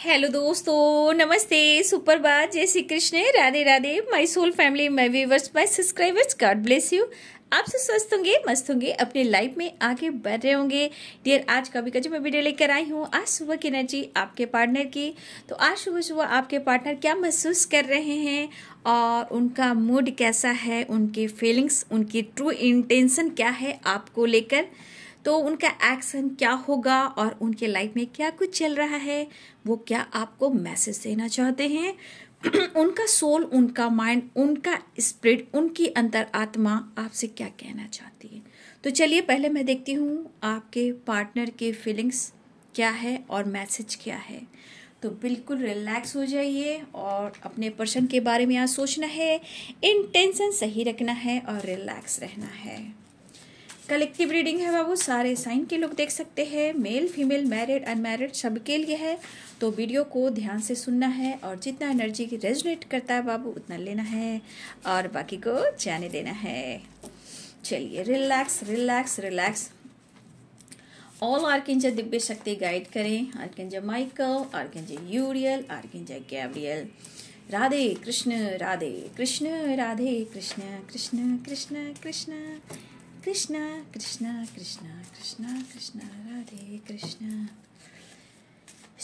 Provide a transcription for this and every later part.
Hello दोस्तों नमस्ते बात जय Shri Krishna Radhe Radhe my soul family my viewers my subscribers God bless you आप सब स्वस्थ होंगे मस्त होंगे अपने लाइफ में आगे बढ़ रहे होंगे डियर आज कभी का जो मैं वीडियो लेकर आई हूँ आज सुबह की एनर्जी आपके पार्टनर की तो आज सुबह सुबह आपके पार्टनर क्या महसूस कर रहे हैं और उनका मूड कैसा है उनकी फीलिंग्स उनकी ट्रू इंटेंशन क्या है आपको लेकर तो उनका एक्शन क्या होगा और उनके लाइफ में क्या कुछ चल रहा है वो क्या आपको मैसेज देना चाहते हैं उनका सोल उनका माइंड उनका स्प्रिट उनकी अंतर आत्मा आपसे क्या कहना चाहती है तो चलिए पहले मैं देखती हूँ आपके पार्टनर के फीलिंग्स क्या है और मैसेज क्या है तो बिल्कुल रिलैक्स हो जाइए और अपने पर्सन के बारे में यहाँ सोचना है इंटेंशन सही रखना है और रिलैक्स रहना है कलेक्टिव रीडिंग है बाबू सारे साइन के लोग देख सकते हैं मेल फीमेल मैरिड अनमैरिड सबके लिए है तो वीडियो को ध्यान से सुनना है और जितना एनर्जी की रेजोनेट करता है बाबू उतना लेना है और बाकी को जाने देना है चलिए relax relax relax all archangel दिव्य शक्ति गाइड करें archangel Michael archangel Uriel archangel Gabriel Radhe Krishna Radhe Krishna Radhe Krishna Krishna Krishna Krishna Krishna Krishna Krishna Krishna Krishna Radhe Krishna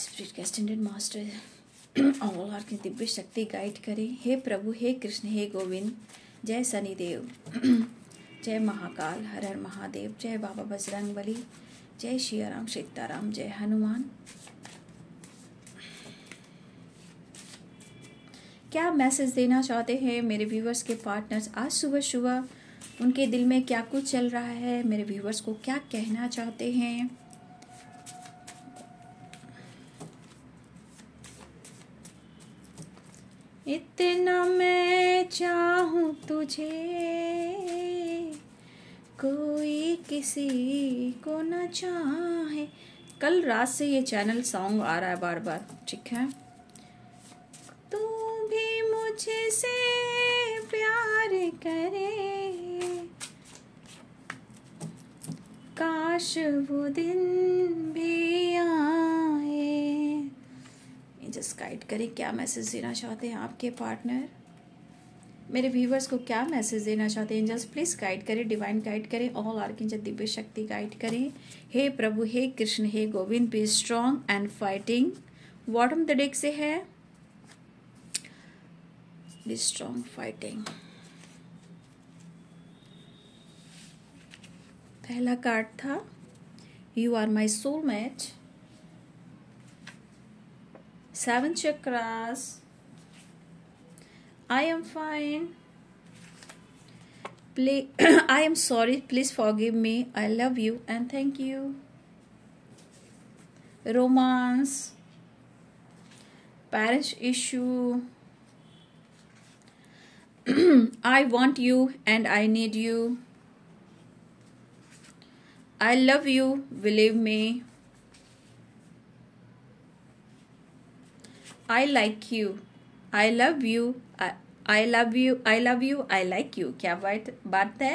spirit का स्टैंडर्ड मास्टर ऑल आर की दिव्य शक्ति गाइड करें हे प्रभु हे कृष्ण हे गोविंद जय शनिदेव जय महाकाल हर हर महादेव जय बाबा बजरंग बली जय श्री राम सीताराम जय हनुमान क्या मैसेज देना चाहते हैं मेरे व्यूवर्स के पार्टनर्स आज सुबह सुबह उनके दिल में क्या कुछ चल रहा है मेरे व्यूवर्स को क्या कहना चाहते हैं इतना मैं चाहूं तुझे कोई किसी को न चाहे कल रात से ये चैनल सॉन्ग आ रहा है बार बार ठीक है तू भी मुझसे प्यार करे काश वो दिन भी आए जस्ट गाइड करें क्या मैसेज देना चाहते हैं आपके पार्टनर मेरे व्यूवर्स को क्या मैसेज देना चाहते हैं एंजल्स प्लीज़ गाइड करें डिवाइन गाइड करें ऑल आर्किंजल दिव्य शक्ति गाइड करें हे प्रभु हे कृष्ण हे Govind be strong and fighting bottom the deck से है बी स्ट्रांग फाइटिंग पहला कार्ड था you are my soul match seven chakras I am fine play I am sorry please forgive me I love you and thank you romance parents issue I want you and I need you. I love you believe me I like you I love you I love you I love you I like you क्या बात बात है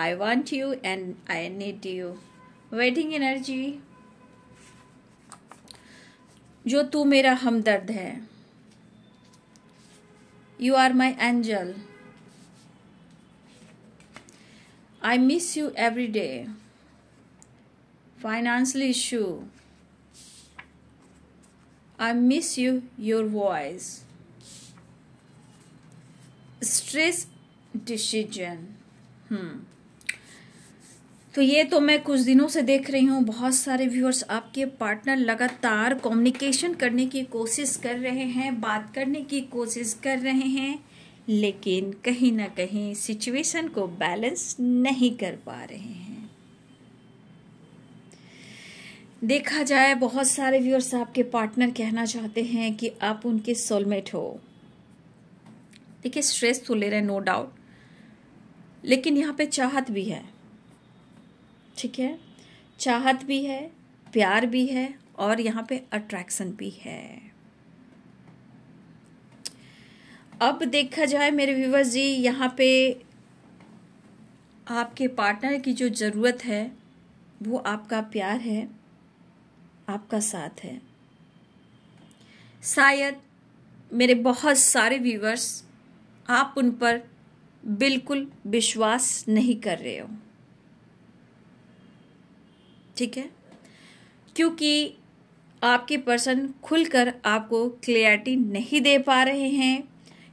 I want you and I need you waiting energy जो तू मेरा हमदर्द है you are my angel I miss you every day financial issue I miss you your voice stress decision तो ये तो मैं कुछ दिनों से देख रही हूँ बहुत सारे व्यूअर्स आपके पार्टनर लगातार कम्युनिकेशन करने की कोशिश कर रहे हैं बात करने की कोशिश कर रहे हैं लेकिन कहीं ना कहीं सिचुएशन को बैलेंस नहीं कर पा रहे हैं देखा जाए बहुत सारे व्यूअर्स आपके पार्टनर कहना चाहते हैं कि आप उनके सोलमेट हो देखिए स्ट्रेस तो ले रहे हैं नो डाउट लेकिन यहाँ पे चाहत भी है ठीक है चाहत भी है प्यार भी है और यहाँ पे अट्रैक्शन भी है अब देखा जाए मेरे व्यूवर्स जी यहाँ पे आपके पार्टनर की जो ज़रूरत है वो आपका प्यार है आपका साथ है शायद मेरे बहुत सारे व्यूवर्स आप उन पर बिल्कुल विश्वास नहीं कर रहे हो ठीक है क्योंकि आपके पर्सन खुलकर आपको क्लियरिटी नहीं दे पा रहे हैं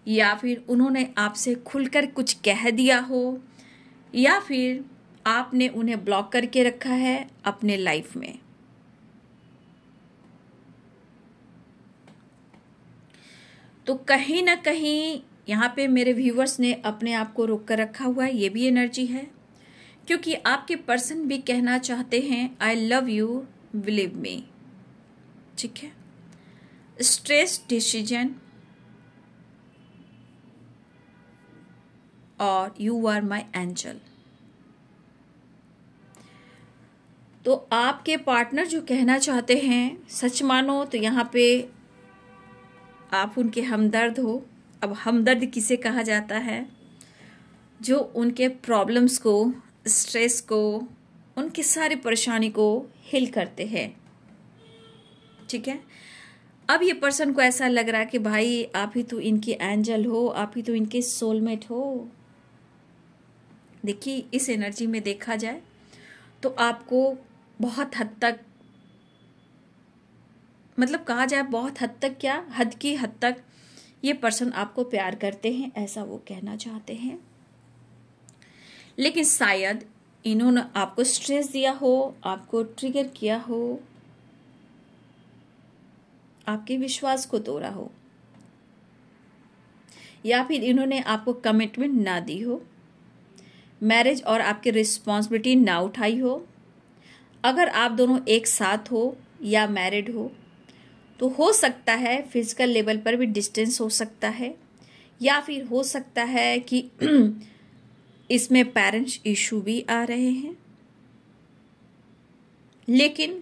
या फिर उन्होंने आपसे खुलकर कुछ कह दिया हो या फिर आपने उन्हें ब्लॉक करके रखा है अपने लाइफ में तो कहीं ना कहीं यहाँ पे मेरे व्यूवर्स ने अपने आप को रोक कर रखा हुआ है ये भी एनर्जी है क्योंकि आपके पर्सन भी कहना चाहते हैं I love you believe me ठीक है स्ट्रेस डिसीजन और यू आर माई एंजल तो आपके पार्टनर जो कहना चाहते हैं सच मानो तो यहाँ पे आप उनके हमदर्द हो अब हमदर्द किसे कहा जाता है जो उनके प्रॉब्लम्स को स्ट्रेस को उनकी सारी परेशानी को हिल करते हैं ठीक है अब ये पर्सन को ऐसा लग रहा है कि भाई आप ही तो इनकी एंजल हो आप ही तो इनके सोलमेट हो देखिए इस एनर्जी में देखा जाए तो आपको बहुत हद तक मतलब कहा जाए बहुत हद तक क्या हद की हद तक ये पर्सन आपको प्यार करते हैं ऐसा वो कहना चाहते हैं लेकिन शायद इन्होंने आपको स्ट्रेस दिया हो आपको ट्रिगर किया हो आपके विश्वास को तोड़ा हो या फिर इन्होंने आपको कमिटमेंट ना दी हो मैरिज और आपकी रिस्पॉन्सिबिलिटी ना उठाई हो अगर आप दोनों एक साथ हो या मैरिड हो तो हो सकता है फिजिकल लेवल पर भी डिस्टेंस हो सकता है या फिर हो सकता है कि इसमें पेरेंट्स इशू भी आ रहे हैं लेकिन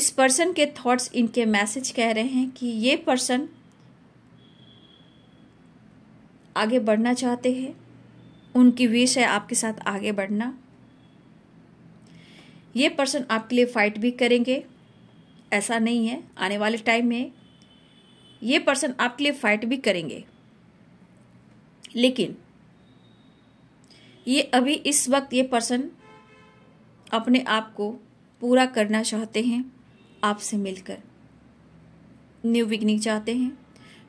इस पर्सन के थॉट्स इनके मैसेज कह रहे हैं कि ये पर्सन आगे बढ़ना चाहते हैं उनकी विश है आपके साथ आगे बढ़ना ये पर्सन आपके लिए फाइट भी करेंगे ऐसा नहीं है आने वाले टाइम में ये पर्सन आपके लिए फाइट भी करेंगे लेकिन ये अभी इस वक्त ये पर्सन अपने आप को पूरा करना चाहते हैं आपसे मिलकर न्यू बिगनिंग चाहते हैं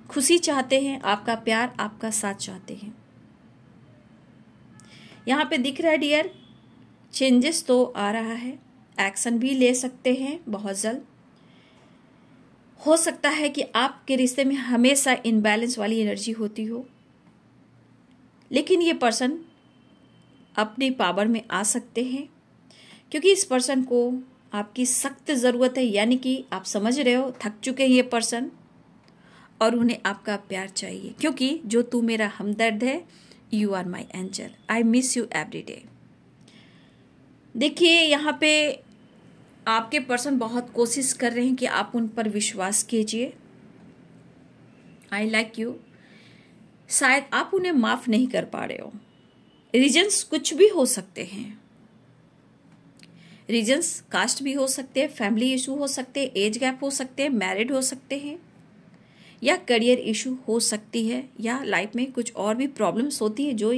खुशी चाहते हैं आपका प्यार आपका साथ चाहते हैं यहाँ पे दिख रहा है डियर चेंजेस तो आ रहा है एक्शन भी ले सकते हैं बहुत जल्द हो सकता है कि आपके रिश्ते में हमेशा इनबैलेंस वाली एनर्जी होती हो लेकिन ये पर्सन अपने पावर में आ सकते हैं क्योंकि इस पर्सन को आपकी सख्त ज़रूरत है यानी कि आप समझ रहे हो थक चुके हैं ये पर्सन और उन्हें आपका प्यार चाहिए क्योंकि जो तू मेरा हमदर्द है you are my angel I miss you every day देखिए यहाँ पे आपके पर्सन बहुत कोशिश कर रहे हैं कि आप उन पर विश्वास कीजिए आई लाइक यू शायद आप उन्हें माफ़ नहीं कर पा रहे हो रीजन्स कुछ भी हो सकते हैं रीजन्स कास्ट भी हो सकते हैं फैमिली इशू हो सकते हैं एज गैप हो सकते हैं मैरिड हो सकते हैं या करियर इशू हो सकती है या लाइफ में कुछ और भी प्रॉब्लम्स होती हैं जो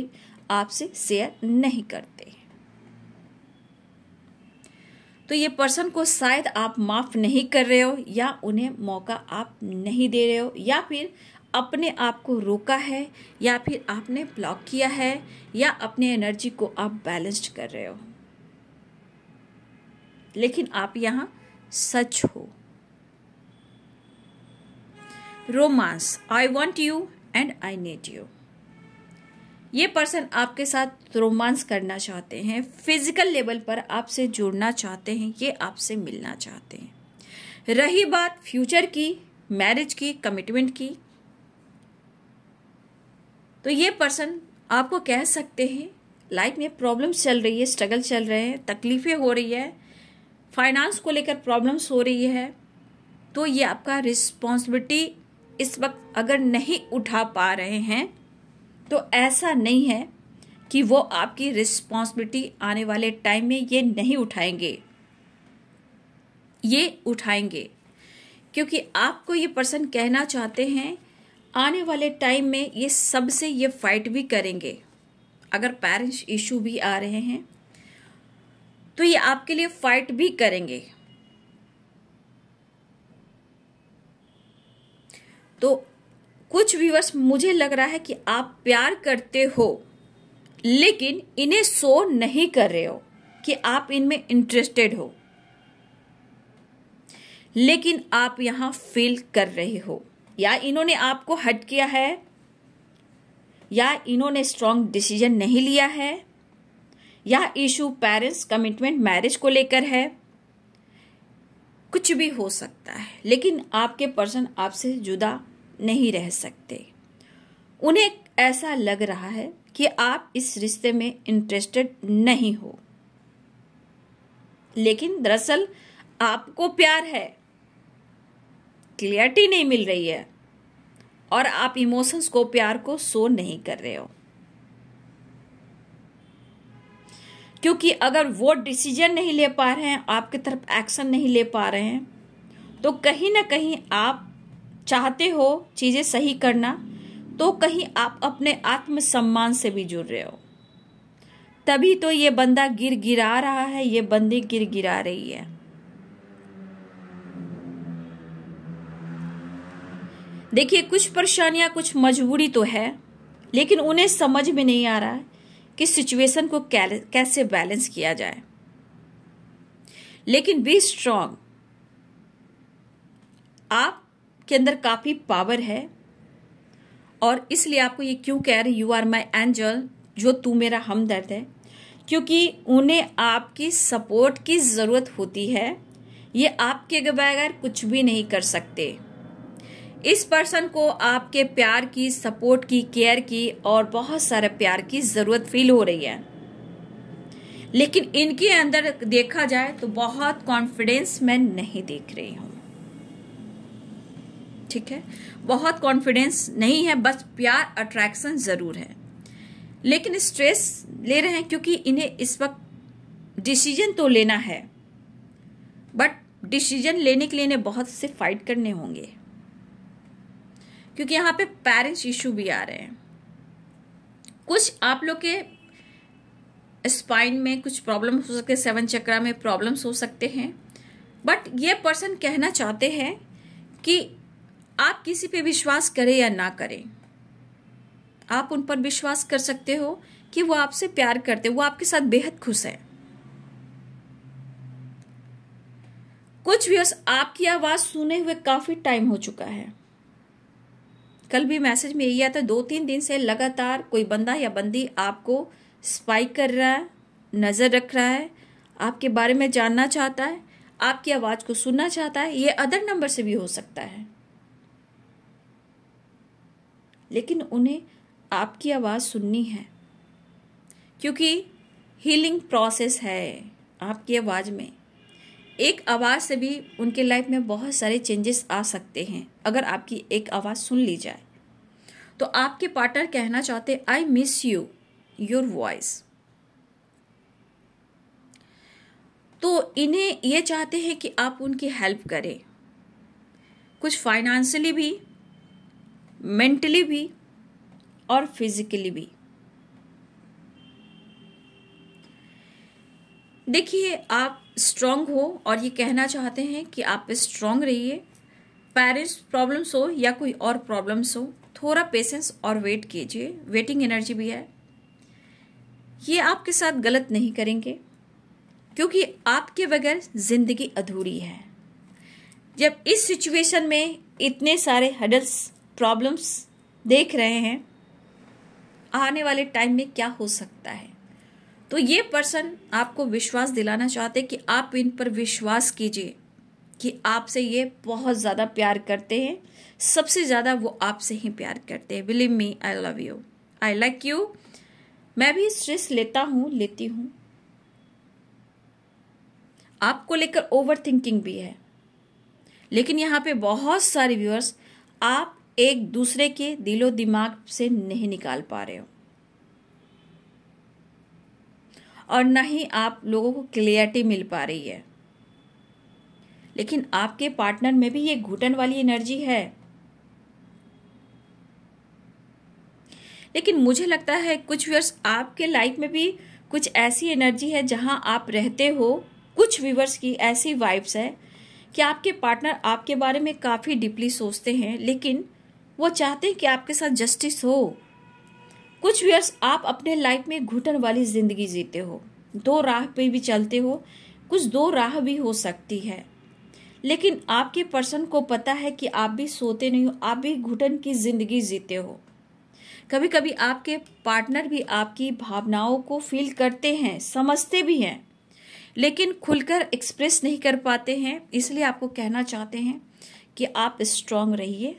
आपसे शेयर नहीं करते तो ये पर्सन को शायद आप माफ़ नहीं कर रहे हो या उन्हें मौका आप नहीं दे रहे हो या फिर अपने आप को रोका है या फिर आपने ब्लॉक किया है या अपने एनर्जी को आप बैलेंस्ड कर रहे हो लेकिन आप यहाँ सच हो romance I want you and I need you ये पर्सन आपके साथ रोमांस करना चाहते हैं फिजिकल लेवल पर आपसे जुड़ना चाहते हैं ये आपसे मिलना चाहते हैं रही बात फ्यूचर की मैरिज की कमिटमेंट की तो ये पर्सन आपको कह सकते हैं लाइफ में प्रॉब्लम्स चल रही है स्ट्रगल चल रहे हैं तकलीफ़ें हो रही है फाइनेंस को लेकर प्रॉब्लम्स हो रही है तो ये आपका रिस्पॉन्सिबिलिटी इस वक्त अगर नहीं उठा पा रहे हैं तो ऐसा नहीं है कि वो आपकी रिस्पॉन्सिबिलिटी आने वाले टाइम में ये नहीं उठाएंगे ये उठाएंगे क्योंकि आपको ये पर्सन कहना चाहते हैं आने वाले टाइम में ये सबसे ये फाइट भी करेंगे अगर पेरेंट्स इशू भी आ रहे हैं तो ये आपके लिए फाइट भी करेंगे तो कुछ व्यूअर्स मुझे लग रहा है कि आप प्यार करते हो लेकिन इन्हें शो नहीं कर रहे हो कि आप इनमें इंटरेस्टेड हो लेकिन आप यहां फील कर रहे हो या इन्होंने आपको हट किया है या इन्होंने स्ट्रांग डिसीजन नहीं लिया है या इशू पेरेंट्स कमिटमेंट मैरिज को लेकर है कुछ भी हो सकता है लेकिन आपके पर्सन आपसे जुदा नहीं रह सकते उन्हें ऐसा लग रहा है कि आप इस रिश्ते में इंटरेस्टेड नहीं हो लेकिन दरअसल आपको प्यार है क्लियरिटी नहीं मिल रही है और आप इमोशंस को प्यार को शो नहीं कर रहे हो क्योंकि अगर वो डिसीजन नहीं ले पा रहे हैं आपकी तरफ एक्शन नहीं ले पा रहे हैं तो कहीं ना कहीं आप चाहते हो चीज़ें सही करना तो कहीं आप अपने आत्मसम्मान से भी जुड़ रहे हो तभी तो ये बंदा गिर गिरा रहा है ये बंदी गिर गिरा रही है देखिए कुछ परेशानियां कुछ मजबूरी तो है लेकिन उन्हें समझ में नहीं आ रहा है कि सिचुएशन को कैसे बैलेंस किया जाए लेकिन बी स्ट्रांग आप के अंदर काफ़ी पावर है और इसलिए आपको ये क्यों कह रहे यू आर माई एंजल जो तू मेरा हमदर्द है क्योंकि उन्हें आपकी सपोर्ट की ज़रूरत होती है ये आपके बगैर कुछ भी नहीं कर सकते इस पर्सन को आपके प्यार की सपोर्ट की केयर की और बहुत सारे प्यार की ज़रूरत फील हो रही है लेकिन इनके अंदर देखा जाए तो बहुत कॉन्फिडेंस मैं नहीं देख रही हूं ठीक है बहुत कॉन्फिडेंस नहीं है बस प्यार अट्रैक्शन ज़रूर है लेकिन स्ट्रेस ले रहे हैं क्योंकि इन्हें इस वक्त डिसीजन तो लेना है बट डिसीजन लेने के लिए इन्हें बहुत से फाइट करने होंगे क्योंकि यहां पे पेरेंट्स इशू भी आ रहे हैं कुछ आप लोग के स्पाइन में कुछ प्रॉब्लम हो सकते हैं सेवन चक्रा में प्रॉब्लम्स हो सकते हैं बट ये पर्सन कहना चाहते हैं कि आप किसी पे विश्वास करें या ना करें आप उन पर विश्वास कर सकते हो कि वो आपसे प्यार करते वो आपके साथ बेहद खुश है कुछ व्यूअर्स आपकी आवाज़ सुने हुए काफ़ी टाइम हो चुका है कल भी मैसेज में यही आता दो तीन दिन से लगातार कोई बंदा या बंदी आपको स्पाइक कर रहा है नज़र रख रहा है आपके बारे में जानना चाहता है आपकी आवाज़ को सुनना चाहता है ये अदर नंबर से भी हो सकता है लेकिन उन्हें आपकी आवाज़ सुननी है क्योंकि हीलिंग प्रोसेस है आपकी आवाज़ में एक आवाज़ से भी उनके लाइफ में बहुत सारे चेंजेस आ सकते हैं अगर आपकी एक आवाज़ सुन ली जाए तो आपके पार्टनर कहना चाहते I miss you your voice तो इन्हें ये चाहते हैं कि आप उनकी हेल्प करें कुछ फाइनेंशियली भी मेंटली भी और फिजिकली भी देखिए आप स्ट्रांग हो और ये कहना चाहते हैं कि आप स्ट्रांग रहिए पेरेंट्स प्रॉब्लम्स हो या कोई और प्रॉब्लम्स हो थोड़ा पेशेंस और वेट कीजिए वेटिंग एनर्जी भी है ये आपके साथ गलत नहीं करेंगे क्योंकि आपके बगैर ज़िंदगी अधूरी है जब इस सिचुएशन में इतने सारे हडल्स प्रॉब्लम्स देख रहे हैं आने वाले टाइम में क्या हो सकता है तो ये पर्सन आपको विश्वास दिलाना चाहते कि आप इन पर विश्वास कीजिए कि आपसे ये बहुत ज़्यादा प्यार करते हैं सबसे ज़्यादा वो आपसे ही प्यार करते हैं believe me I love you I like you मैं भी स्ट्रेस लेता हूँ लेती हूँ आपको लेकर ओवर थिंकिंग भी है लेकिन यहाँ पे बहुत सारे व्यूअर्स आप एक दूसरे के दिलो दिमाग से नहीं निकाल पा रहे हो और ना ही आप लोगों को क्लियरिटी मिल पा रही है लेकिन आपके पार्टनर में भी ये घुटन वाली एनर्जी है लेकिन मुझे लगता है कुछ व्यूअर्स आपके लाइफ में भी कुछ ऐसी एनर्जी है जहां आप रहते हो कुछ व्यूअर्स की ऐसी वाइब्स है कि आपके पार्टनर आपके बारे में काफ़ी डीपली सोचते हैं लेकिन वो चाहते हैं कि आपके साथ जस्टिस हो कुछ व्यर्स आप अपने लाइफ में घुटन वाली जिंदगी जीते हो दो राह पे भी चलते हो कुछ दो राह भी हो सकती है लेकिन आपके पर्सन को पता है कि आप भी सोते नहीं हो आप भी घुटन की जिंदगी जीते हो कभी कभी आपके पार्टनर भी आपकी भावनाओं को फील करते हैं समझते भी हैं लेकिन खुलकर एक्सप्रेस नहीं कर पाते हैं इसलिए आपको कहना चाहते हैं कि आप स्ट्रांग रहिए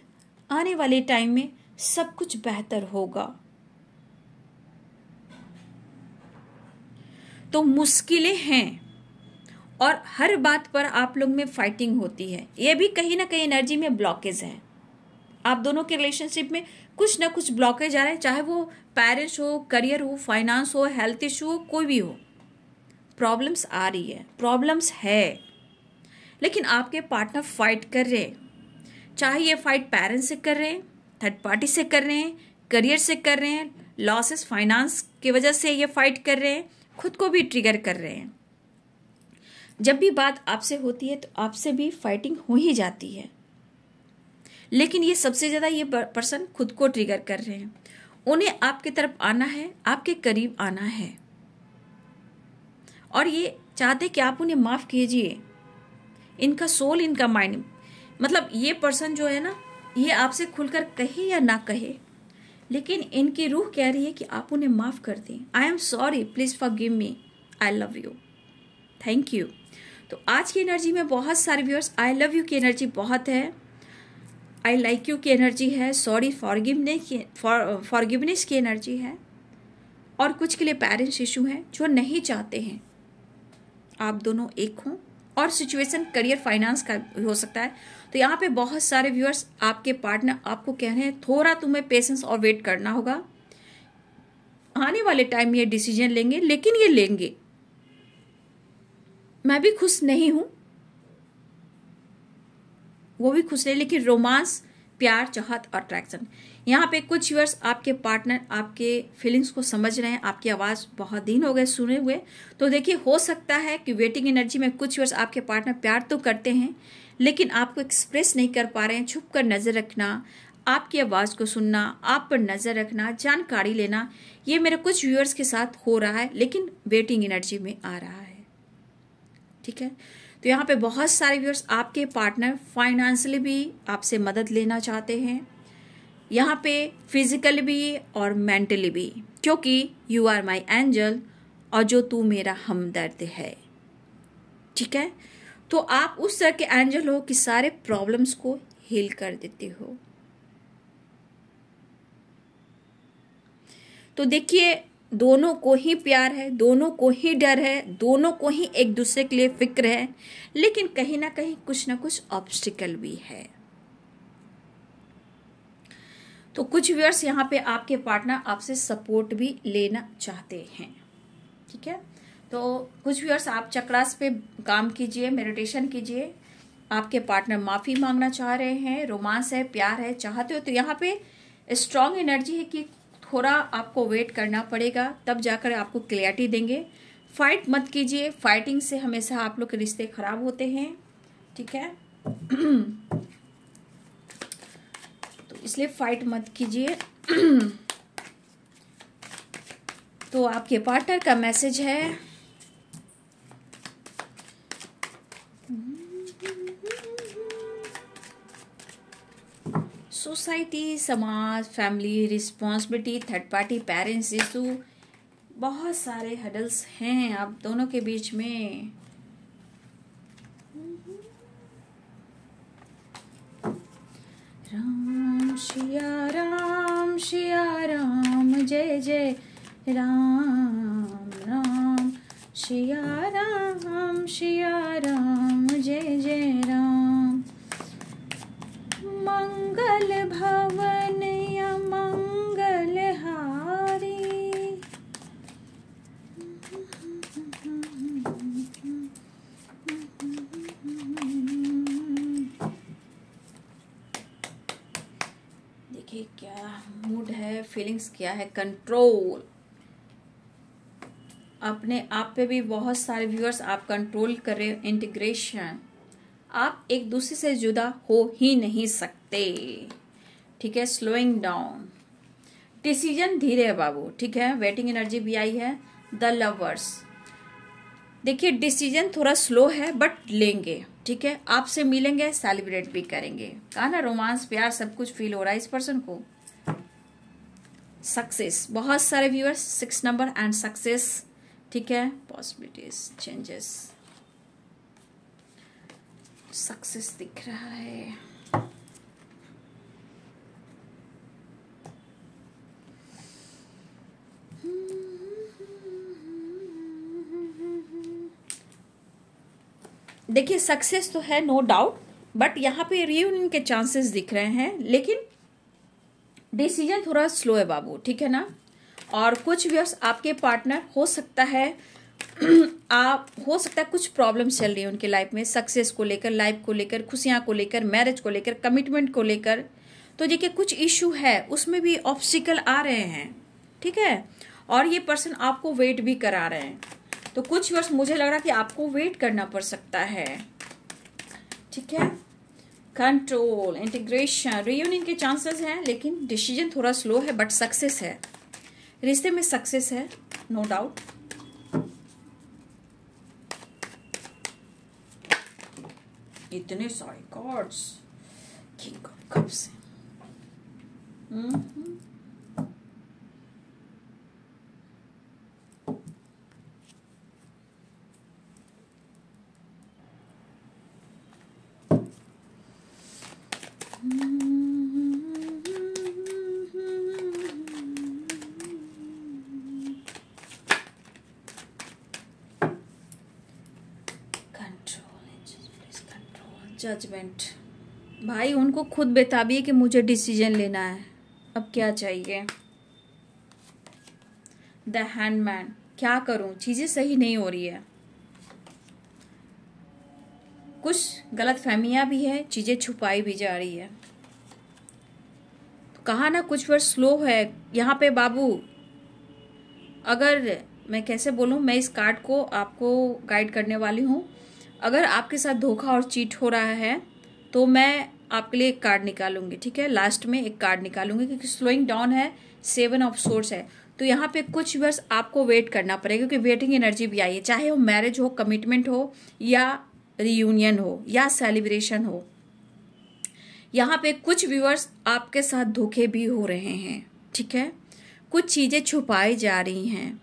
आने वाले टाइम में सब कुछ बेहतर होगा तो मुश्किलें हैं और हर बात पर आप लोग में फाइटिंग होती है यह भी कहीं ना कहीं एनर्जी में ब्लॉकेज है आप दोनों के रिलेशनशिप में कुछ ना कुछ ब्लॉकेज आ रहे हैं चाहे वो पेरेंट्स हो करियर हो फाइनेंस हो हेल्थ इशू हो कोई भी हो प्रॉब्लम्स आ रही है प्रॉब्लम्स है लेकिन आपके पार्टनर फाइट कर रहे हैं चाहे ये फाइट पेरेंट्स से कर रहे हैं थर्ड पार्टी से कर रहे हैं करियर से कर रहे हैं लॉसेस फाइनेंस की वजह से ये फाइट कर रहे हैं खुद को भी ट्रिगर कर रहे हैं जब भी बात आपसे होती है तो आपसे भी फाइटिंग हो ही जाती है लेकिन ये सबसे ज़्यादा ये पर्सन खुद को ट्रिगर कर रहे हैं उन्हें आपकी तरफ आना है आपके करीब आना है और ये चाहते कि आप उन्हें माफ़ कीजिए इनका सोल इनका माइंड मतलब ये पर्सन जो है ना ये आपसे खुलकर कहे या ना कहे लेकिन इनकी रूह कह रही है कि आप उन्हें माफ़ कर दें I am sorry please forgive me I love you thank you तो आज की एनर्जी में बहुत सारे व्यूअर्स आई लव यू की एनर्जी बहुत है आई लाइक यू की एनर्जी है सॉरी फॉरगिवनेस की फॉरगिवनेस की एनर्जी है और कुछ के लिए पेरेंट्स इशू हैं जो नहीं चाहते हैं आप दोनों एक हों और सिचुएशन करियर फाइनेंस का हो सकता है तो यहाँ पे बहुत सारे व्यूअर्स आपके पार्टनर आपको कह रहे हैं थोड़ा तुम्हें पेशेंस और वेट करना होगा आने वाले टाइम ये डिसीजन लेंगे लेकिन ये लेंगे मैं भी खुश नहीं हूं वो भी खुश नहीं लेकिन रोमांस प्यार चाहत और अट्रैक्शन यहाँ पे कुछ व्यूअर्स आपके पार्टनर आपके फीलिंग्स को समझ रहे हैं आपकी आवाज़ बहुत दिन हो गए सुने हुए तो देखिए हो सकता है कि वेटिंग एनर्जी में कुछ व्यूअर्स आपके पार्टनर प्यार तो करते हैं लेकिन आपको एक्सप्रेस नहीं कर पा रहे हैं छुप कर नज़र रखना आपकी आवाज़ को सुनना आप पर नज़र रखना जानकारी लेना ये मेरे कुछ व्यूअर्स के साथ हो रहा है लेकिन वेटिंग एनर्जी में आ रहा है ठीक है तो यहाँ पे बहुत सारे व्यूअर्स आपके पार्टनर फाइनेंशियली भी आपसे मदद लेना चाहते हैं यहाँ पे फिजिकली भी और मेंटली भी क्योंकि यू आर माई एंजल और जो तू मेरा हमदर्द है ठीक है तो आप उस तरह के एंजल हो कि सारे प्रॉब्लम्स को हील कर देते हो तो देखिए दोनों को ही प्यार है दोनों को ही डर है दोनों को ही एक दूसरे के लिए फिक्र है लेकिन कहीं ना कहीं कुछ ना कुछ ऑब्स्टिकल भी है तो कुछ व्यूअर्स यहाँ पे आपके पार्टनर आपसे सपोर्ट भी लेना चाहते हैं ठीक है तो कुछ व्यूअर्स आप चक्रास पे काम कीजिए मेडिटेशन कीजिए आपके पार्टनर माफ़ी मांगना चाह रहे हैं रोमांस है प्यार है चाहते हो तो यहाँ पे स्ट्रांग एनर्जी है कि थोड़ा आपको वेट करना पड़ेगा तब जाकर आपको क्लियरिटी देंगे फाइट मत कीजिए फाइटिंग से हमेशा आप लोग के रिश्ते खराब होते हैं ठीक है इसलिए फाइट मत कीजिए तो आपके पार्टनर का मैसेज है सोसाइटी समाज family responsibility third party parents issue बहुत सारे हडल्स हैं आप दोनों के बीच में राम शिया राम शिया राम जय जय राम राम शिया राम शिया राम किया है कंट्रोल अपने आप पे भी बहुत सारे व्यूअर्स आप कंट्रोल कर हो इंटीग्रेशन आप एक दूसरे से जुदा हो ही नहीं सकते ठीक है स्लोइंग डाउन डिसीजन धीरे है बाबू ठीक है वेटिंग एनर्जी भी आई है द लवर्स देखिए डिसीजन थोड़ा स्लो है बट लेंगे ठीक है आपसे मिलेंगे सेलिब्रेट भी करेंगे कहा ना रोमांस प्यार सब कुछ फील हो रहा है इस पर्सन को सक्सेस बहुत सारे viewers six number and success ठीक है पॉसिबिलिटीज चेंजेस सक्सेस दिख रहा है देखिए सक्सेस तो है नो डाउट बट यहाँ पे रियूनियन के चांसेस दिख रहे हैं लेकिन डिसीजन थोड़ा स्लो है बाबू ठीक है ना और कुछ व्यर्स आपके पार्टनर हो सकता है आप हो सकता है कुछ प्रॉब्लम्स चल रही है उनके लाइफ में सक्सेस को लेकर लाइफ को लेकर खुशियाँ को लेकर मैरिज को लेकर कमिटमेंट को लेकर तो देखिए कुछ इशू है उसमें भी ऑब्स्टिकल आ रहे हैं ठीक है और ये पर्सन आपको वेट भी करा रहे हैं तो कुछ वर्ष मुझे लग रहा कि आपको वेट करना पड़ सकता है ठीक है कंट्रोल इंटीग्रेशन रियूनियन के चांसेस हैं लेकिन डिसीजन थोड़ा स्लो है बट सक्सेस है रिश्ते में सक्सेस है नो डाउट इतने सारे cards king of cups judgement भाई उनको खुद बेताबी है कि मुझे डिसीजन लेना है अब क्या चाहिए द हैंडमैन क्या करूं चीज़ें सही नहीं हो रही है कुछ गलत फहमिया भी है चीज़ें छुपाई भी जा रही है तो कहा ना कुछ वर्ष स्लो है यहाँ पे बाबू अगर मैं कैसे बोलूँ मैं इस कार्ड को आपको गाइड करने वाली हूँ अगर आपके साथ धोखा और चीट हो रहा है तो मैं आपके लिए एक कार्ड निकालूंगी ठीक है लास्ट में एक कार्ड निकालूंगी क्योंकि स्लोइंग डाउन है सेवन ऑफ सोर्स है तो यहाँ पे कुछ वर्ष आपको वेट करना पड़ेगा क्योंकि वेटिंग एनर्जी भी आई है चाहे वो मैरिज हो कमिटमेंट हो या रियूनियन हो या सेलिब्रेशन हो यहाँ पे कुछ व्यूअर्स आपके साथ धोखे भी हो रहे हैं ठीक है कुछ चीज़ें छुपाई जा रही हैं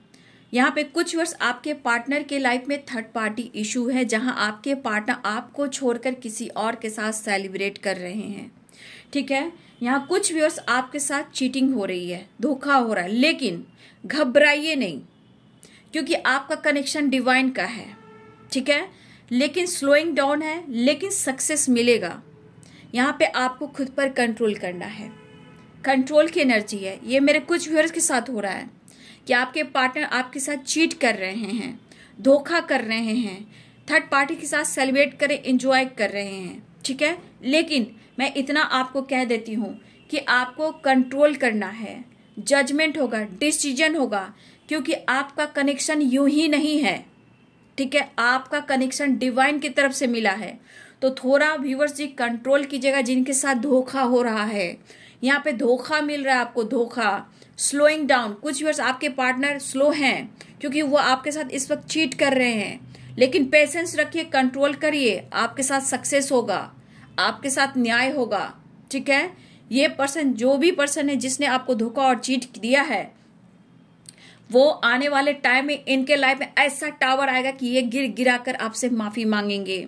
यहाँ पे कुछ वर्ष आपके पार्टनर के लाइफ में थर्ड पार्टी इशू है जहाँ आपके पार्टनर आपको छोड़कर किसी और के साथ सेलिब्रेट कर रहे हैं ठीक है यहाँ कुछ व्यवर्स आपके साथ चीटिंग हो रही है धोखा हो रहा है लेकिन घबराइए नहीं क्योंकि आपका कनेक्शन डिवाइन का है ठीक है लेकिन स्लोइंग डाउन है लेकिन सक्सेस मिलेगा यहाँ पे आपको खुद पर कंट्रोल करना है कंट्रोल की एनर्जी है ये मेरे कुछ व्यूअर्स के साथ हो रहा है कि आपके पार्टनर आपके साथ चीट कर रहे हैं धोखा कर रहे हैं थर्ड पार्टी के साथ सेलिब्रेट करें इंजॉय कर रहे हैं ठीक है लेकिन मैं इतना आपको कह देती हूँ कि आपको कंट्रोल करना है जजमेंट होगा डिसीजन होगा क्योंकि आपका कनेक्शन यूं ही नहीं है ठीक है आपका कनेक्शन डिवाइन की तरफ से मिला है तो थोड़ा व्यूवर्स जी कंट्रोल कीजिएगा जिनके साथ धोखा हो रहा है यहाँ पे धोखा मिल रहा है आपको धोखा स्लोइंग डाउन कुछ व्यूअर्स आपके पार्टनर स्लो हैं क्योंकि वो आपके साथ इस वक्त चीट कर रहे हैं लेकिन पेशेंस रखिए कंट्रोल करिए आपके साथ सक्सेस होगा आपके साथ न्याय होगा ठीक है ये पर्सन जो भी पर्सन है जिसने आपको धोखा और चीट दिया है वो आने वाले टाइम में इनके लाइफ में ऐसा टावर आएगा कि ये गिर गिरा कर आपसे माफी मांगेंगे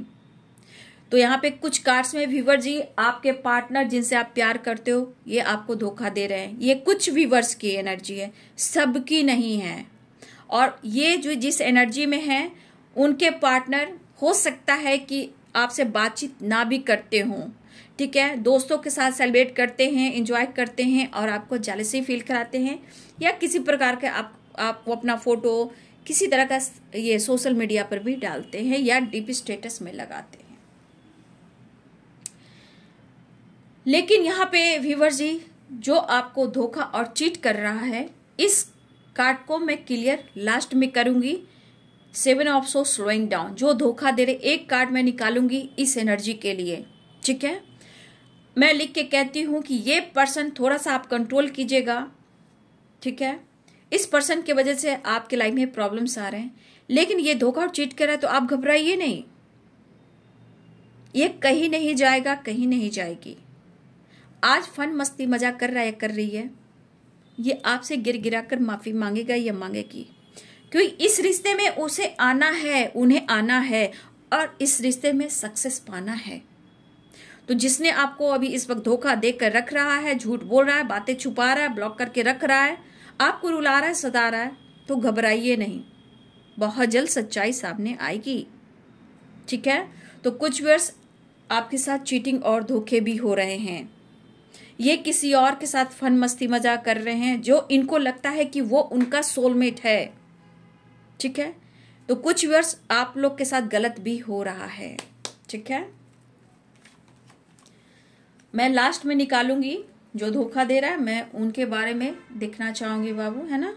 तो यहाँ पे कुछ कार्ड्स में व्यूवर जी आपके पार्टनर जिनसे आप प्यार करते हो ये आपको धोखा दे रहे हैं ये कुछ व्यूवर्स की एनर्जी है सबकी नहीं है और ये जो जिस एनर्जी में है उनके पार्टनर हो सकता है कि आपसे बातचीत ना भी करते हों ठीक है दोस्तों के साथ सेलिब्रेट करते हैं इंजॉय करते हैं और आपको जालसी फील कराते हैं या किसी प्रकार के आप वो अपना फ़ोटो किसी तरह का ये सोशल मीडिया पर भी डालते हैं या डीपी स्टेटस में लगाते हैं लेकिन यहाँ पे व्यूवर जी जो आपको धोखा और चीट कर रहा है इस कार्ड को मैं क्लियर लास्ट में करूँगी सेवन ऑफ सो स्लोइंग डाउन जो धोखा दे रहे एक कार्ड मैं निकालूंगी इस एनर्जी के लिए ठीक है मैं लिख के कहती हूँ कि ये पर्सन थोड़ा सा आप कंट्रोल कीजिएगा ठीक है इस पर्सन की वजह से आपके लाइफ में प्रॉब्लम्स आ रहे हैं लेकिन ये धोखा और चीट कर रहा है तो आप घबराइए नहीं ये कहीं नहीं जाएगा कहीं नहीं जाएगी आज फन मस्ती मजाक कर रहा है कर रही है ये आपसे गिर गिरा कर माफ़ी मांगेगा या मांगेगी क्योंकि इस रिश्ते में उसे आना है उन्हें आना है और इस रिश्ते में सक्सेस पाना है तो जिसने आपको अभी इस वक्त धोखा देकर रख रहा है झूठ बोल रहा है बातें छुपा रहा है ब्लॉक करके रख रहा है आपको रुला रहा है सता रहा है तो घबराइए नहीं बहुत जल्द सच्चाई सामने आएगी ठीक है तो कुछ वर्ष आपके साथ चीटिंग और धोखे भी हो रहे हैं ये किसी और के साथ फन मस्ती मजाक कर रहे हैं जो इनको लगता है कि वो उनका सोलमेट है ठीक है तो कुछ व्यूअर्स आप लोग के साथ गलत भी हो रहा है ठीक है मैं लास्ट में निकालूंगी जो धोखा दे रहा है मैं उनके बारे में देखना चाहूंगी बाबू है ना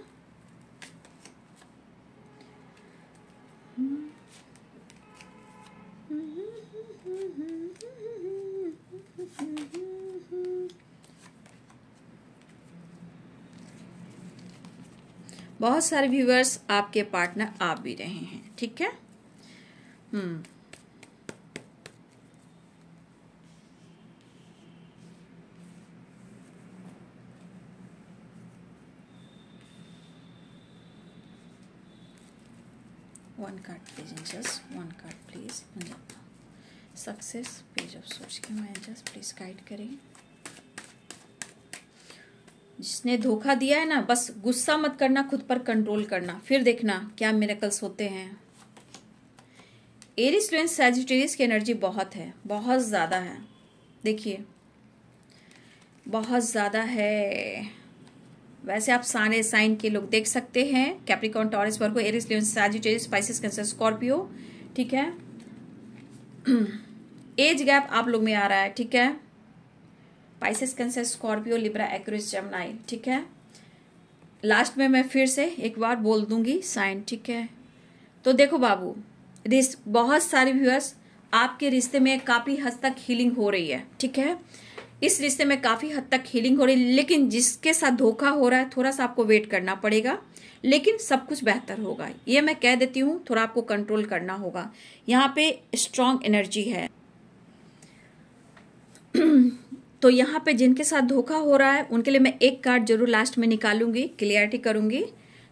बहुत सारे व्यूअर्स आपके पार्टनर आप भी रहे हैं ठीक है hmm one card please just one card please success page of सोच के मैं जस्ट प्लीज गाइड करें जिसने धोखा दिया है ना बस गुस्सा मत करना खुद पर कंट्रोल करना फिर देखना क्या मेरेकल्स होते हैं एरिस लुएंस सेजिटेरियस की एनर्जी बहुत है बहुत ज़्यादा है देखिए बहुत ज़्यादा है वैसे आप सारे साइन के लोग देख सकते हैं Capricorn Taurus Virgo Aries Leos Sagittarius Pisces Cancer Scorpio ठीक है एज गैप आप लोग में आ रहा है ठीक है Pisces Cancer Scorpio Libra Aquarius Gemini ठीक है लास्ट में मैं फिर से एक बार बोल दूंगी साइन ठीक है तो देखो बाबू रिश्त बहुत सारे व्यूअर्स आपके रिश्ते में काफ़ी हद तक हीलिंग हो रही है ठीक है इस रिश्ते में काफ़ी हद तक हीलिंग हो रही है लेकिन जिसके साथ धोखा हो रहा है थोड़ा सा आपको वेट करना पड़ेगा लेकिन सब कुछ बेहतर होगा ये मैं कह देती हूँ थोड़ा आपको कंट्रोल करना होगा यहाँ पे स्ट्रांग एनर्जी है तो यहाँ पे जिनके साथ धोखा हो रहा है उनके लिए मैं एक कार्ड जरूर लास्ट में निकालूंगी क्लियरिटी करूंगी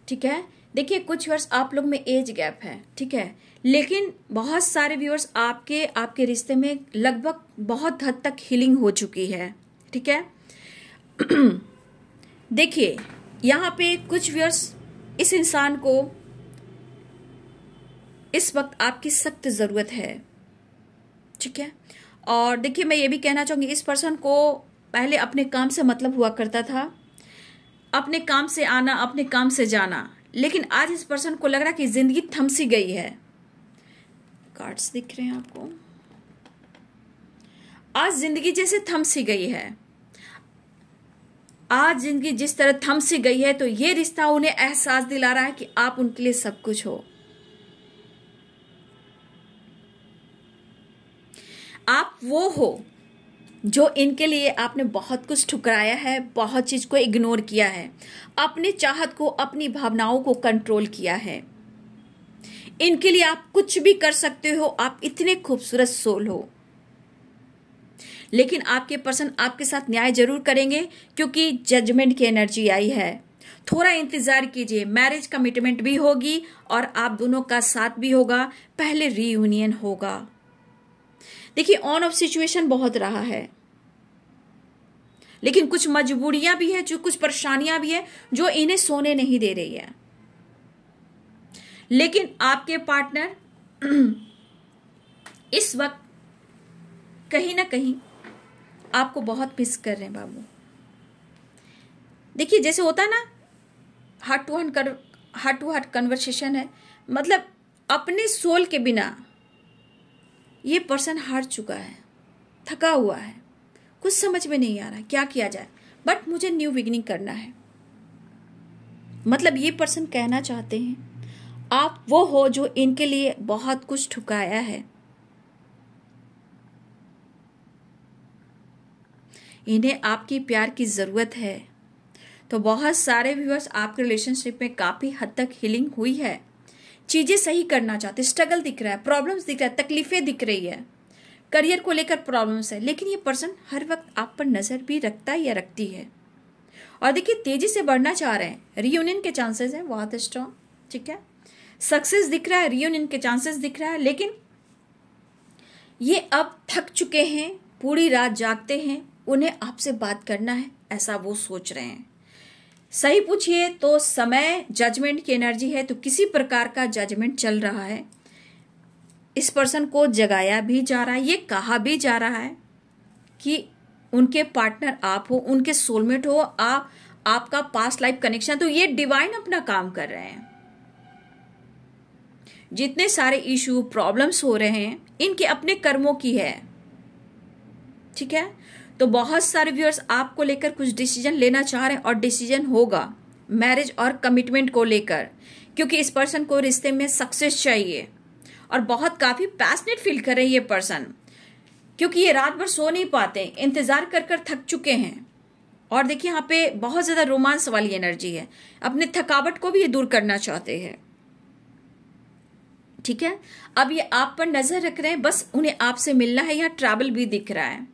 ठीक है देखिए कुछ व्यूअर्स आप लोग में एज गैप है ठीक है लेकिन बहुत सारे व्यूअर्स आपके आपके रिश्ते में लगभग बहुत हद तक हीलिंग हो चुकी है ठीक है देखिए यहाँ पे कुछ व्यूअर्स इस इंसान को इस वक्त आपकी सख्त ज़रूरत है ठीक है और देखिए मैं ये भी कहना चाहूँगी इस पर्सन को पहले अपने काम से मतलब हुआ करता था अपने काम से आना अपने काम से जाना लेकिन आज इस पर्सन को लग रहा कि ज़िंदगी थमसी गई है कार्ड्स दिख रहे हैं आपको आज ज़िंदगी जैसे थमसी गई है आज जिंदगी जिस तरह थमसी गई है तो ये रिश्ता उन्हें एहसास दिला रहा है कि आप उनके लिए सब कुछ हो आप वो हो जो इनके लिए आपने बहुत कुछ ठुकराया है बहुत चीज़ को इग्नोर किया है अपने चाहत को अपनी भावनाओं को कंट्रोल किया है इनके लिए आप कुछ भी कर सकते हो आप इतने खूबसूरत सोल हो लेकिन आपके पर्सन आपके साथ न्याय जरूर करेंगे क्योंकि जजमेंट की एनर्जी आई है थोड़ा इंतज़ार कीजिए मैरिज कमिटमेंट भी होगी और आप दोनों का साथ भी होगा पहले रीयूनियन होगा देखिए ऑन ऑफ सिचुएशन बहुत रहा है लेकिन कुछ मजबूरियां भी है जो कुछ परेशानियां भी है जो इन्हें सोने नहीं दे रही है लेकिन आपके पार्टनर इस वक्त कहीं ना कहीं आपको बहुत मिस कर रहे हैं बाबू देखिए जैसे होता है ना heart to heart heart to heart conversation है मतलब अपने सोल के बिना ये पर्सन हार चुका है थका हुआ है कुछ समझ में नहीं आ रहा क्या किया जाए बट मुझे न्यू बिगनिंग करना है मतलब ये पर्सन कहना चाहते हैं आप वो हो जो इनके लिए बहुत कुछ ठुकाया है इन्हें आपकी प्यार की ज़रूरत है तो बहुत सारे व्यूअर्स आपके रिलेशनशिप में काफ़ी हद तक हीलिंग हुई है चीज़ें सही करना चाहते स्ट्रगल दिख रहा है प्रॉब्लम्स दिख रहा है तकलीफ़ें दिख रही है करियर को लेकर प्रॉब्लम्स है लेकिन ये पर्सन हर वक्त आप पर नज़र भी रखता या रखती है और देखिए तेज़ी से बढ़ना चाह रहे हैं रीयूनियन के चांसेस हैं बहुत स्ट्रॉन्ग ठीक है सक्सेस दिख रहा है रीयूनियन के चांसेस दिख रहा है लेकिन ये अब थक चुके हैं पूरी रात जागते हैं उन्हें आपसे बात करना है ऐसा वो सोच रहे हैं सही पूछिए तो समय जजमेंट की एनर्जी है तो किसी प्रकार का जजमेंट चल रहा है इस पर्सन को जगाया भी जा रहा है ये कहा भी जा रहा है कि उनके पार्टनर आप हो उनके सोलमेट हो आप आपका पास्ट लाइफ कनेक्शन तो ये डिवाइन अपना काम कर रहे हैं जितने सारे इशू प्रॉब्लम्स हो रहे हैं इनके अपने कर्मों की है ठीक है तो बहुत सारे व्यूअर्स आपको लेकर कुछ डिसीजन लेना चाह रहे हैं और डिसीजन होगा मैरिज और कमिटमेंट को लेकर क्योंकि इस पर्सन को रिश्ते में सक्सेस चाहिए और बहुत काफ़ी पैसनेट फील कर रहे हैं ये पर्सन क्योंकि ये रात भर सो नहीं पाते इंतज़ार कर कर थक चुके हैं और देखिए यहाँ पे बहुत ज़्यादा रोमांस वाली एनर्जी है अपने थकावट को भी ये दूर करना चाहते हैं ठीक है अब ये आप पर नज़र रख रहे हैं बस उन्हें आपसे मिलना है यहाँ ट्रैवल भी दिख रहा है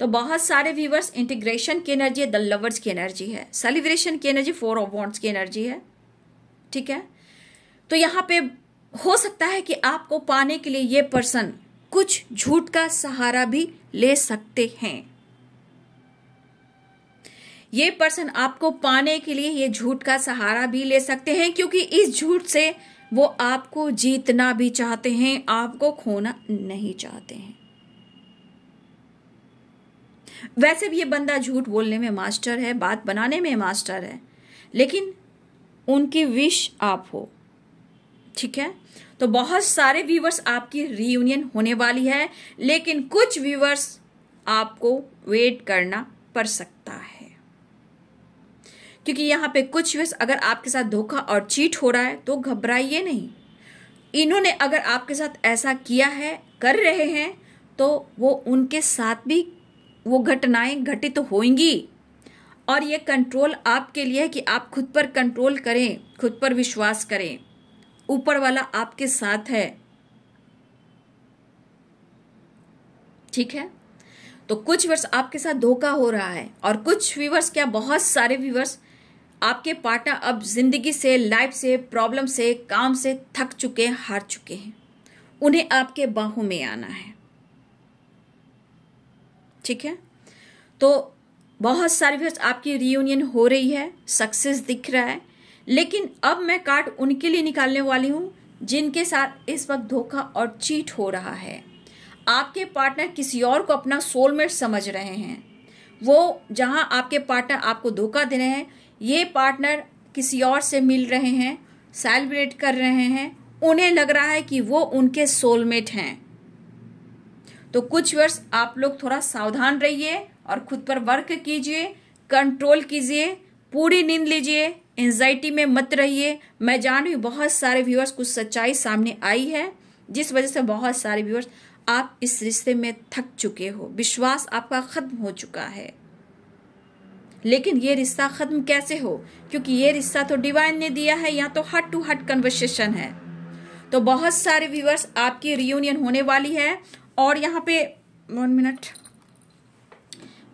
तो बहुत सारे व्यूवर्स इंटीग्रेशन की एनर्जी है द लवर्स की एनर्जी है सेलिब्रेशन की एनर्जी फोर ऑफ वॉन्ट्स की एनर्जी है ठीक है तो यहाँ पे हो सकता है कि आपको पाने के लिए ये पर्सन कुछ झूठ का सहारा भी ले सकते हैं ये पर्सन आपको पाने के लिए ये झूठ का सहारा भी ले सकते हैं क्योंकि इस झूठ से वो आपको जीतना भी चाहते हैं आपको खोना नहीं चाहते हैं वैसे भी ये बंदा झूठ बोलने में मास्टर है बात बनाने में मास्टर है लेकिन उनकी विश आप हो ठीक है तो बहुत सारे व्यूवर्स आपकी रीयूनियन होने वाली है लेकिन कुछ व्यूवर्स आपको वेट करना पड़ सकता है क्योंकि यहां पे कुछ व्यूवर्स अगर आपके साथ धोखा और चीट हो रहा है तो घबराइए नहीं इन्होंने अगर आपके साथ ऐसा किया है कर रहे हैं तो वो उनके साथ भी वो घटनाएं घटित तो होंगी और ये कंट्रोल आपके लिए है कि आप खुद पर कंट्रोल करें खुद पर विश्वास करें ऊपर वाला आपके साथ है ठीक है तो कुछ वर्ष आपके साथ धोखा हो रहा है और कुछ व्यूवर्स क्या बहुत सारे व्यूवर्स आपके पार्टनर अब जिंदगी से लाइफ से प्रॉब्लम से काम से थक चुके हार चुके हैं उन्हें आपके बाहों में आना है ठीक है तो बहुत सारी फिर आपकी रीयूनियन हो रही है सक्सेस दिख रहा है लेकिन अब मैं कार्ड उनके लिए निकालने वाली हूँ जिनके साथ इस वक्त धोखा और चीट हो रहा है आपके पार्टनर किसी और को अपना सोलमेट समझ रहे हैं वो जहाँ आपके पार्टनर आपको धोखा दे रहे हैं ये पार्टनर किसी और से मिल रहे हैं सेलिब्रेट कर रहे हैं उन्हें लग रहा है कि वो उनके सोलमेट हैं तो कुछ वर्ष आप लोग थोड़ा सावधान रहिए और खुद पर वर्क कीजिए कंट्रोल कीजिए पूरी नींद लीजिए एंजाइटी में मत रहिए मैं जान रही बहुत सारे व्यूअर्स कुछ सच्चाई सामने आई है जिस वजह से बहुत सारे व्यूअर्स आप इस रिश्ते में थक चुके हो विश्वास आपका खत्म हो चुका है लेकिन ये रिश्ता खत्म कैसे हो क्योंकि ये रिश्ता तो डिवाइन ने दिया है या तो हट टू हट कन्वर्सेशन है तो बहुत सारे व्यूअर्स आपकी रियूनियन होने वाली है और यहाँ पे वन मिनट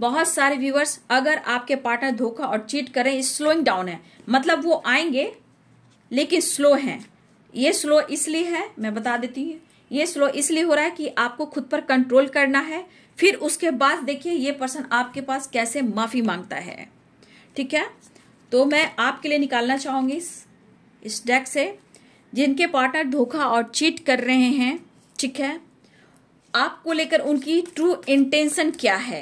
बहुत सारे व्यूअर्स अगर आपके पार्टनर धोखा और चीट करें स्लोइंग डाउन है मतलब वो आएंगे लेकिन स्लो हैं ये स्लो इसलिए है मैं बता देती हूँ ये स्लो इसलिए हो रहा है कि आपको खुद पर कंट्रोल करना है फिर उसके बाद देखिए ये पर्सन आपके पास कैसे माफ़ी मांगता है ठीक है तो मैं आपके लिए निकालना चाहूंगी इस इस डेक से जिनके पार्टनर धोखा और चीट कर रहे हैं ठीक है आपको लेकर उनकी ट्रू इंटेंशन क्या है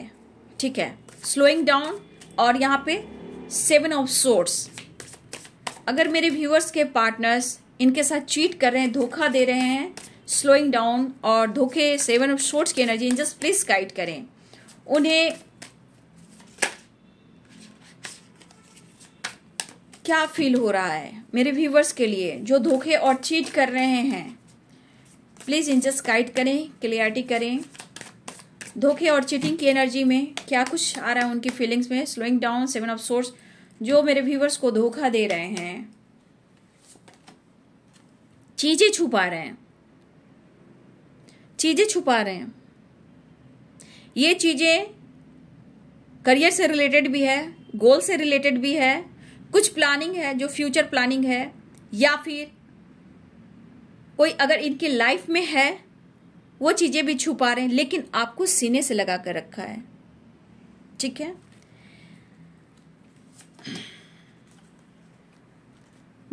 ठीक है स्लोइंग डाउन और यहाँ पे सेवन ऑफ सोर्स अगर मेरे व्यूअर्स के पार्टनर्स इनके साथ चीट कर रहे हैं धोखा दे रहे हैं स्लोइंग डाउन और धोखे सेवन ऑफ शोर्ट्स की एनर्जी इन जस्ट प्लीज गाइड करें उन्हें क्या फील हो रहा है मेरे व्यूवर्स के लिए जो धोखे और चीट कर रहे हैं प्लीज़ जस्ट गाइड करें क्लियरिटी करें धोखे और चीटिंग की एनर्जी में क्या कुछ आ रहा है उनकी फीलिंग्स में slowing down seven of swords जो मेरे व्यूवर्स को धोखा दे रहे हैं चीज़ें छुपा रहे हैं चीज़ें छुपा रहे हैं ये चीज़ें करियर से रिलेटेड भी है गोल से रिलेटेड भी है कुछ प्लानिंग है जो फ्यूचर प्लानिंग है या फिर कोई अगर इनकी लाइफ में है वो चीज़ें भी छुपा रहे हैं लेकिन आपको सीने से लगा कर रखा है ठीक है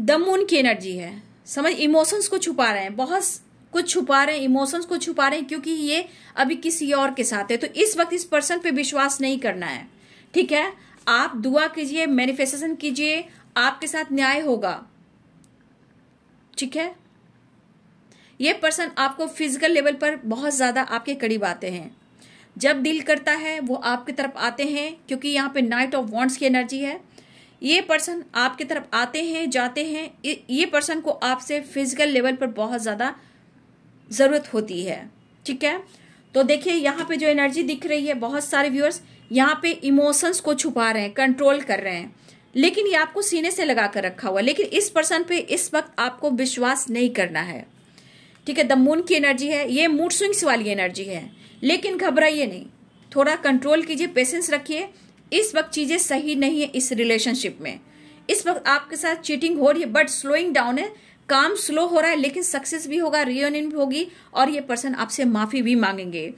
दमून की एनर्जी है समझ इमोशंस को छुपा रहे हैं बहुत कुछ छुपा रहे हैं इमोशंस को छुपा रहे हैं क्योंकि ये अभी किसी और के साथ है तो इस वक्त इस पर्सन पे विश्वास नहीं करना है ठीक है आप दुआ कीजिए मैनिफेस्टेशन कीजिए आपके साथ न्याय होगा ठीक है ये पर्सन आपको फिजिकल लेवल पर बहुत ज़्यादा आपके करीब आते हैं जब दिल करता है वो आपकी तरफ आते हैं क्योंकि यहाँ पे नाइट ऑफ वॉन्ट्स की एनर्जी है ये पर्सन आपकी तरफ आते हैं जाते हैं ये पर्सन को आपसे फिजिकल लेवल पर बहुत ज़्यादा ज़रूरत होती है ठीक है तो देखिए यहाँ पे जो एनर्जी दिख रही है बहुत सारे व्यूअर्स यहाँ पे इमोशंस को छुपा रहे हैं कंट्रोल कर रहे हैं लेकिन ये आपको सीने से लगा कर रखा हुआ है लेकिन इस पर्सन पे इस वक्त आपको विश्वास नहीं करना है ठीक है द मून की एनर्जी है ये मूड स्विंग्स वाली एनर्जी है लेकिन घबराइए नहीं थोड़ा कंट्रोल कीजिए पेशेंस रखिए इस वक्त चीज़ें सही नहीं है इस रिलेशनशिप में इस वक्त आपके साथ चीटिंग हो रही है बट स्लोइंग डाउन है काम स्लो हो रहा है लेकिन सक्सेस भी होगा रियोनियन भी होगी और ये पर्सन आपसे माफ़ी भी मांगेंगे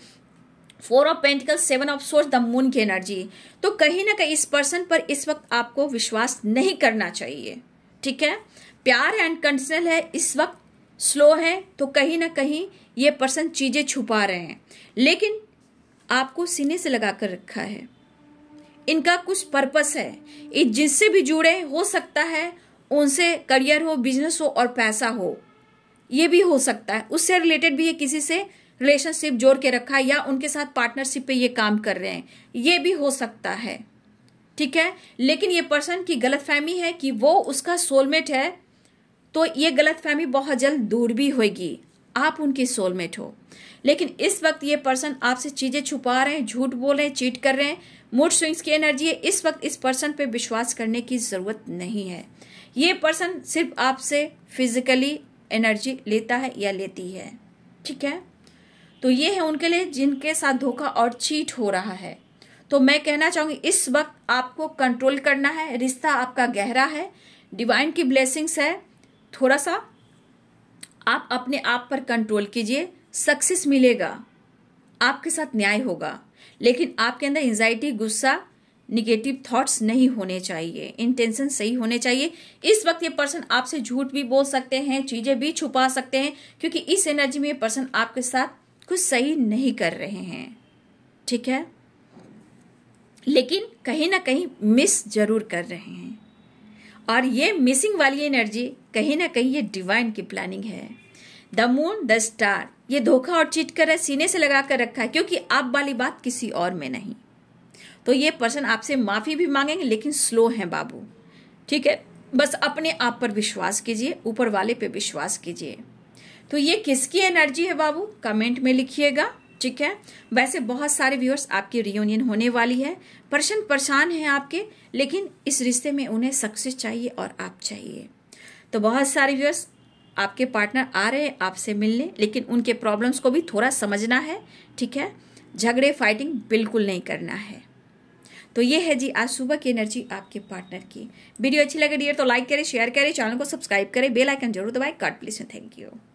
four of pentacles seven of swords the moon की एनर्जी तो कहीं ना कहीं इस पर्सन पर इस वक्त आपको विश्वास नहीं करना चाहिए ठीक है प्यार है अनकंडीशनल है इस वक्त स्लो हैं तो कहीं ना कहीं ये पर्सन चीज़ें छुपा रहे हैं लेकिन आपको सीने से लगा कर रखा है इनका कुछ पर्पस है ये जिससे भी जुड़े हो सकता है उनसे करियर हो बिजनेस हो और पैसा हो ये भी हो सकता है उससे रिलेटेड भी ये किसी से रिलेशनशिप जोड़ के रखा है या उनके साथ पार्टनरशिप पे ये काम कर रहे हैं ये भी हो सकता है ठीक है लेकिन ये पर्सन की गलतफहमी है कि वो उसका सोलमेट है तो ये गलत फहमी बहुत जल्द दूर भी होगी आप उनकी सोलमेट हो लेकिन इस वक्त ये पर्सन आपसे चीज़ें छुपा रहे हैं झूठ बोल रहे हैं चीट कर रहे हैं मूड स्विंग्स की एनर्जी है इस वक्त इस पर्सन पे विश्वास करने की ज़रूरत नहीं है ये पर्सन सिर्फ आपसे फिजिकली एनर्जी लेता है या लेती है ठीक है तो ये है उनके लिए जिनके साथ धोखा और चीट हो रहा है तो मैं कहना चाहूंगी इस वक्त आपको कंट्रोल करना है रिश्ता आपका गहरा है डिवाइन की ब्लेसिंग्स है थोड़ा सा आप अपने आप पर कंट्रोल कीजिए सक्सेस मिलेगा आपके साथ न्याय होगा लेकिन आपके अंदर एंजाइटी गुस्सा निगेटिव थॉट्स नहीं होने चाहिए इंटेंशन सही होने चाहिए इस वक्त ये पर्सन आपसे झूठ भी बोल सकते हैं चीज़ें भी छुपा सकते हैं क्योंकि इस एनर्जी में ये पर्सन आपके साथ कुछ सही नहीं कर रहे हैं ठीक है लेकिन कहीं ना कहीं मिस जरूर कर रहे हैं और ये मिसिंग वाली एनर्जी कहीं ना कहीं ये डिवाइन की प्लानिंग है द मून द स्टार ये धोखा और चीट कर सीने से लगा कर रखा है क्योंकि आप वाली बात किसी और में नहीं तो ये पर्सन आपसे माफ़ी भी मांगेंगे लेकिन स्लो हैं बाबू ठीक है बस अपने आप पर विश्वास कीजिए ऊपर वाले पे विश्वास कीजिए तो ये किसकी एनर्जी है बाबू कमेंट में लिखिएगा ठीक है वैसे बहुत सारे व्यूअर्स आपकी रियूनियन होने वाली है पर्सन परेशान हैं आपके लेकिन इस रिश्ते में उन्हें सक्सेस चाहिए और आप चाहिए तो बहुत सारे व्यूअर्स आपके पार्टनर आ रहे हैं आपसे मिलने लेकिन उनके प्रॉब्लम्स को भी थोड़ा समझना है ठीक है झगड़े फाइटिंग बिल्कुल नहीं करना है तो ये है जी आज सुबह की एनर्जी आपके पार्टनर की वीडियो अच्छी लगे डियर तो लाइक करें शेयर करें चैनल को सब्सक्राइब करें बेल आइकन जरूर दबाएं गॉड प्लीज थैंक यू